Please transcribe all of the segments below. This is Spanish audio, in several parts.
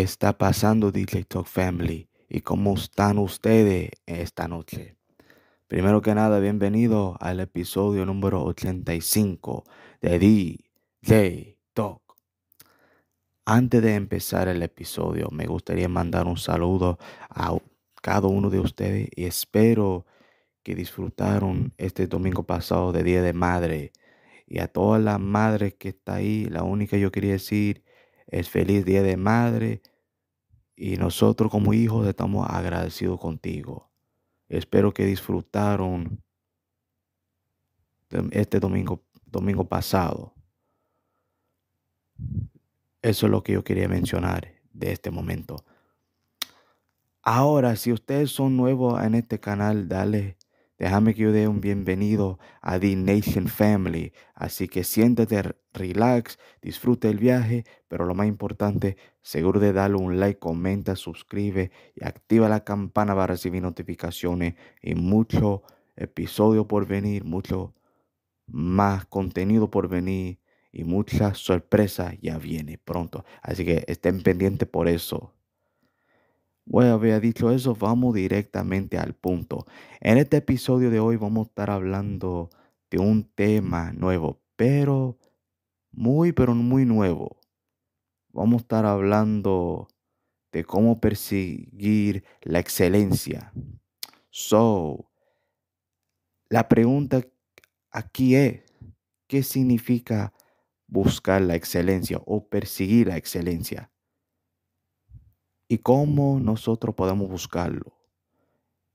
está pasando DJ Talk Family y cómo están ustedes esta noche. Primero que nada, bienvenido al episodio número 85 de DJ Talk. Antes de empezar el episodio, me gustaría mandar un saludo a cada uno de ustedes y espero que disfrutaron este domingo pasado de Día de Madre. Y a todas las madres que está ahí, la única yo quería decir es feliz día de madre y nosotros como hijos estamos agradecidos contigo. Espero que disfrutaron este domingo, domingo pasado. Eso es lo que yo quería mencionar de este momento. Ahora, si ustedes son nuevos en este canal, dale Déjame que yo dé un bienvenido a The Nation Family. Así que siéntate, relax, disfruta el viaje, pero lo más importante, seguro de darle un like, comenta, suscribe y activa la campana para recibir notificaciones y mucho episodio por venir, mucho más contenido por venir y muchas sorpresas ya viene pronto. Así que estén pendientes por eso. Bueno, había dicho eso, vamos directamente al punto. En este episodio de hoy vamos a estar hablando de un tema nuevo, pero muy, pero muy nuevo. Vamos a estar hablando de cómo perseguir la excelencia. So, la pregunta aquí es, ¿qué significa buscar la excelencia o perseguir la excelencia? y cómo nosotros podemos buscarlo.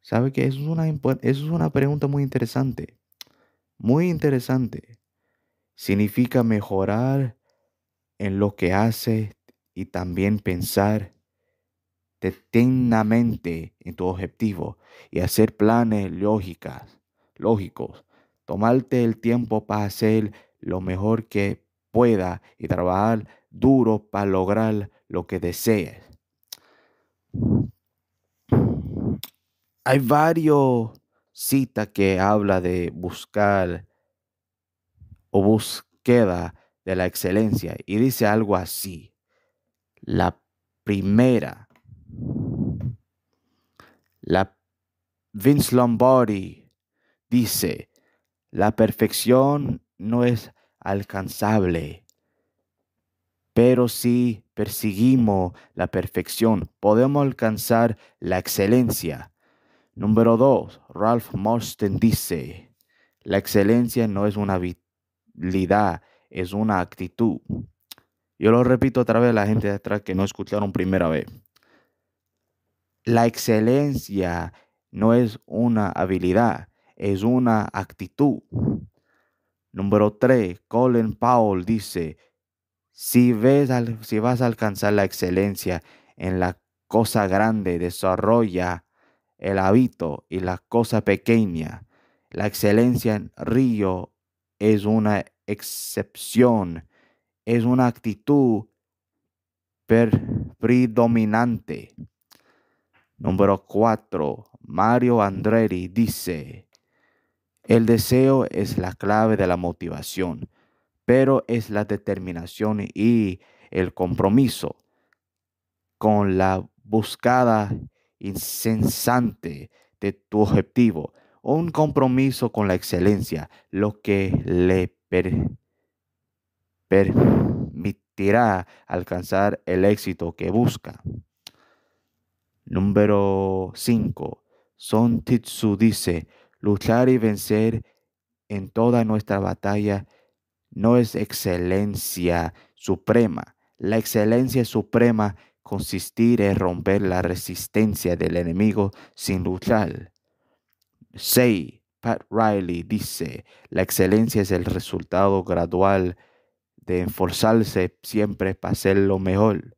¿Sabe que eso es una, eso es una pregunta muy interesante? Muy interesante. Significa mejorar en lo que haces y también pensar detenidamente en tu objetivo y hacer planes lógicas, lógicos. Tomarte el tiempo para hacer lo mejor que pueda y trabajar duro para lograr lo que desees. Hay varios citas que habla de buscar o búsqueda de la excelencia y dice algo así. La primera, Vince Lombardi dice, la perfección no es alcanzable, pero sí perseguimos la perfección, podemos alcanzar la excelencia. Número dos. Ralph Mosten dice, la excelencia no es una habilidad, es una actitud. Yo lo repito otra vez a la gente de atrás que no escucharon primera vez. La excelencia no es una habilidad, es una actitud. Número 3. Colin Powell dice, si, si vas a alcanzar la excelencia en la cosa grande, desarrolla el hábito y la cosa pequeña. La excelencia en Río es una excepción, es una actitud predominante. Número 4. Mario Andreri dice, el deseo es la clave de la motivación pero es la determinación y el compromiso con la buscada incesante de tu objetivo, un compromiso con la excelencia, lo que le permitirá alcanzar el éxito que busca. Número 5. Son Titsu dice, luchar y vencer en toda nuestra batalla no es excelencia suprema. La excelencia suprema consistir en romper la resistencia del enemigo sin luchar. 6. Pat Riley dice, la excelencia es el resultado gradual de esforzarse siempre para ser lo mejor.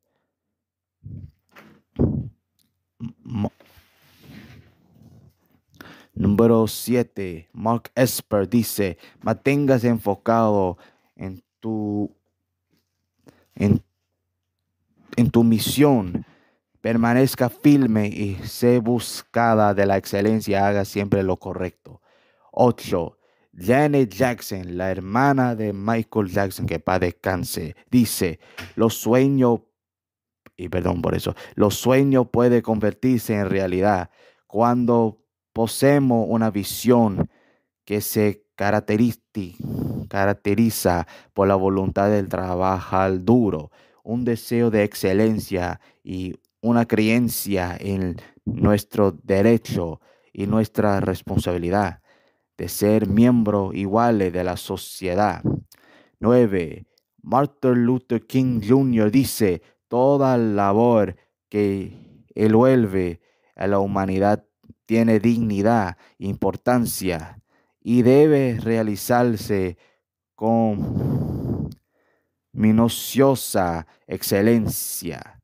Número 7. Mark Esper dice, manténgase enfocado en tu, en, tu misión. Permanezca firme y sé buscada de la excelencia. Haga siempre lo correcto. 8. Janet Jackson, la hermana de Michael Jackson, que padece cáncer, dice, los sueños, y perdón por eso, los sueños pueden convertirse en realidad cuando poseemos una visión que se caracteriza por la voluntad del trabajo duro, un deseo de excelencia y una creencia en nuestro derecho y nuestra responsabilidad de ser miembros iguales de la sociedad. 9. Martin Luther King Jr. dice, toda labor que envuelve a la humanidad tiene dignidad, importancia y debe realizarse con minuciosa excelencia.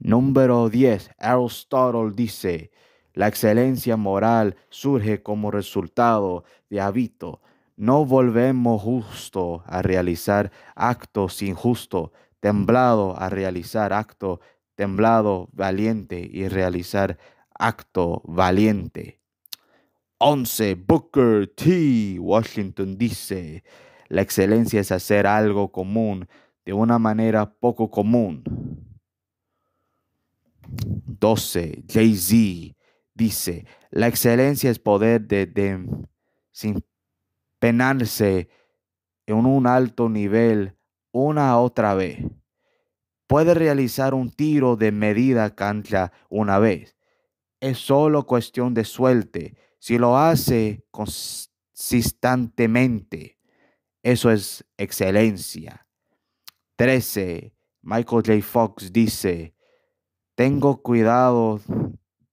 Número 10. Aristotle dice, la excelencia moral surge como resultado de hábito. No volvemos justo a realizar actos injustos, temblado a realizar acto temblado, valiente y realizar acto valiente. 11. Booker T. Washington dice, la excelencia es hacer algo común de una manera poco común. 12. Jay-Z dice, la excelencia es poder de, de, sin penarse en un alto nivel una otra vez. Puede realizar un tiro de medida cancha una vez es solo cuestión de suerte. Si lo hace consistentemente, eso es excelencia. 13. Michael J. Fox dice, tengo cuidado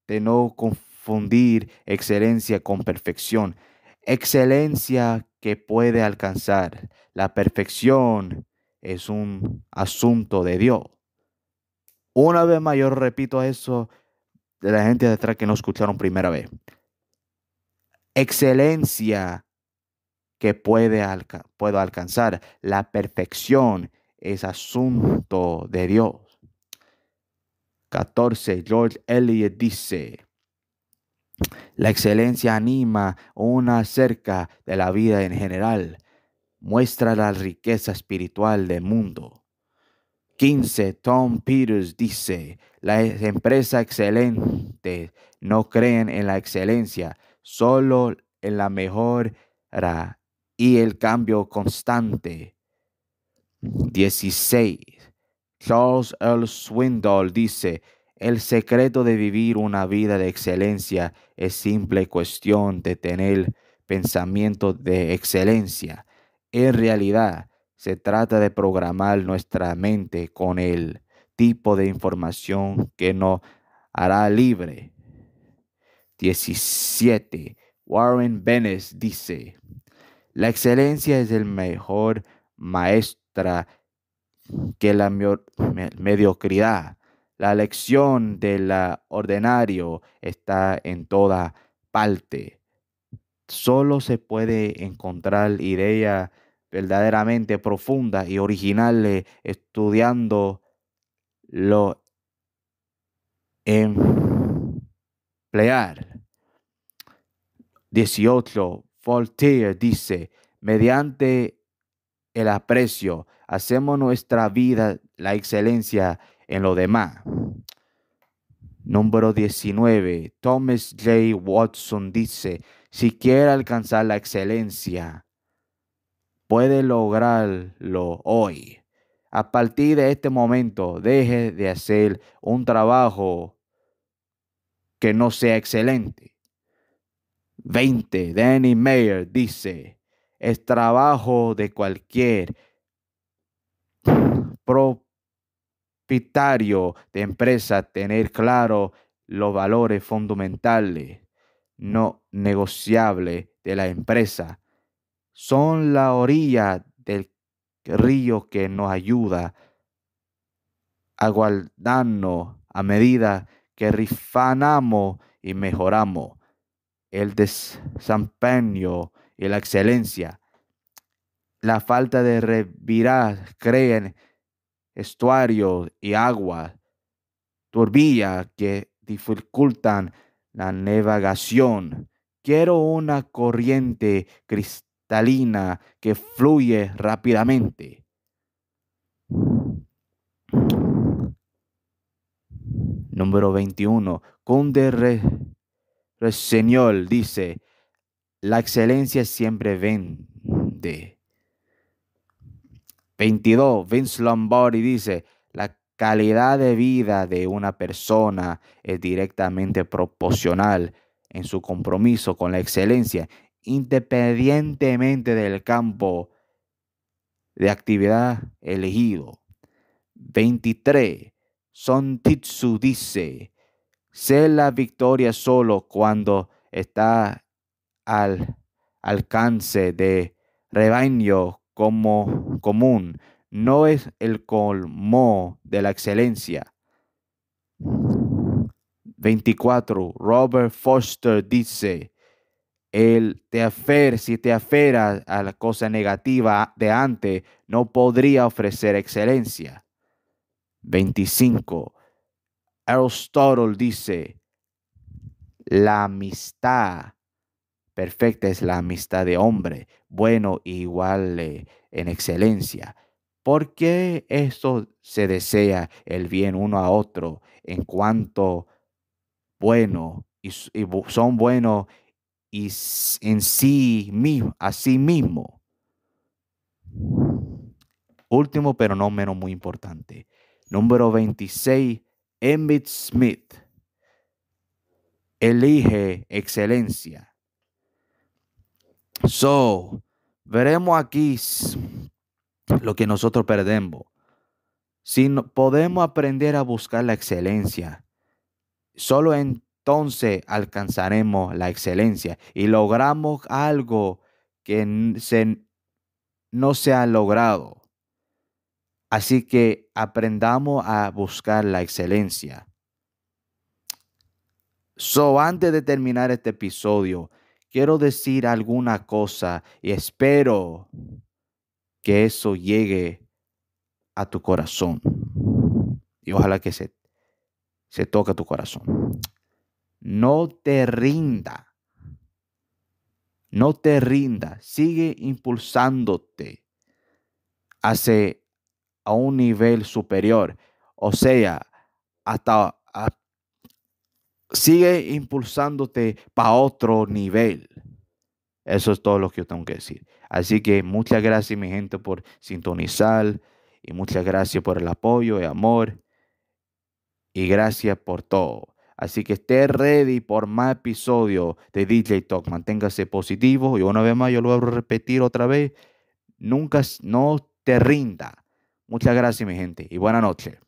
de no confundir excelencia con perfección. Excelencia que puede alcanzar. La perfección es un asunto de Dios. Una vez más, yo repito eso de la gente de atrás que no escucharon primera vez. Excelencia que puede puedo alcanzar. La perfección es asunto de Dios. 14. George Eliot dice, la excelencia anima una cerca de la vida en general, muestra la riqueza espiritual del mundo 15, Tom Peters dice, las empresas excelentes no creen en la excelencia, solo en la mejora y el cambio constante. 16. Charles L. Swindoll dice, el secreto de vivir una vida de excelencia es simple cuestión de tener pensamiento de excelencia. En realidad, se trata de programar nuestra mente con el tipo de información que nos hará libre. 17. Warren Bennis dice, la excelencia es el mejor maestra que la mediocridad. La lección del ordinario está en toda parte. Solo se puede encontrar idea verdaderamente profunda y original, eh, estudiando lo emplear. 18. Voltaire dice, mediante el aprecio, hacemos nuestra vida la excelencia en lo demás. Número 19. Thomas J. Watson dice, si quiere alcanzar la excelencia, Puede lograrlo hoy. A partir de este momento, deje de hacer un trabajo que no sea excelente. 20. Danny Mayer dice, es trabajo de cualquier propietario de empresa tener claro los valores fundamentales no negociables de la empresa son la orilla del río que nos ayuda a a medida que rifanamos y mejoramos el desempeño y la excelencia. La falta de revirar creen estuarios y aguas turbillas que dificultan la navegación. Quiero una corriente cristal que fluye rápidamente. Número 21. Conde Re, Señor dice, la excelencia siempre vende. 22. Vince Lombardi dice, la calidad de vida de una persona es directamente proporcional en su compromiso con la excelencia independientemente del campo de actividad elegido. 23. Son Titsu dice, sé la victoria solo cuando está al alcance de rebaño como común. No es el colmo de la excelencia. 24. Robert Foster dice, el te afer, si te aferas a la cosa negativa de antes, no podría ofrecer excelencia. 25. Aristotle dice, la amistad perfecta es la amistad de hombre, bueno y igual en excelencia. ¿Por qué esto se desea el bien uno a otro en cuanto bueno y son buenos y en sí mismo, a sí mismo. Último, pero no menos muy importante. Número 26, Emmett Smith. Elige excelencia. So, veremos aquí lo que nosotros perdemos. Si podemos aprender a buscar la excelencia, solo en entonces alcanzaremos la excelencia y logramos algo que no se ha logrado. Así que aprendamos a buscar la excelencia. So, antes de terminar este episodio, quiero decir alguna cosa y espero que eso llegue a tu corazón. Y ojalá que se, se toque tu corazón. No te rinda. No te rinda. Sigue impulsándote hacia a un nivel superior. O sea, hasta sigue impulsándote para otro nivel. Eso es todo lo que yo tengo que decir. Así que muchas gracias mi gente por sintonizar y muchas gracias por el apoyo y amor y gracias por todo. Así que esté ready por más episodios de DJ Talk. Manténgase positivo. Y una vez más, yo lo voy a repetir otra vez. Nunca, no te rinda. Muchas gracias, mi gente. Y buena noche.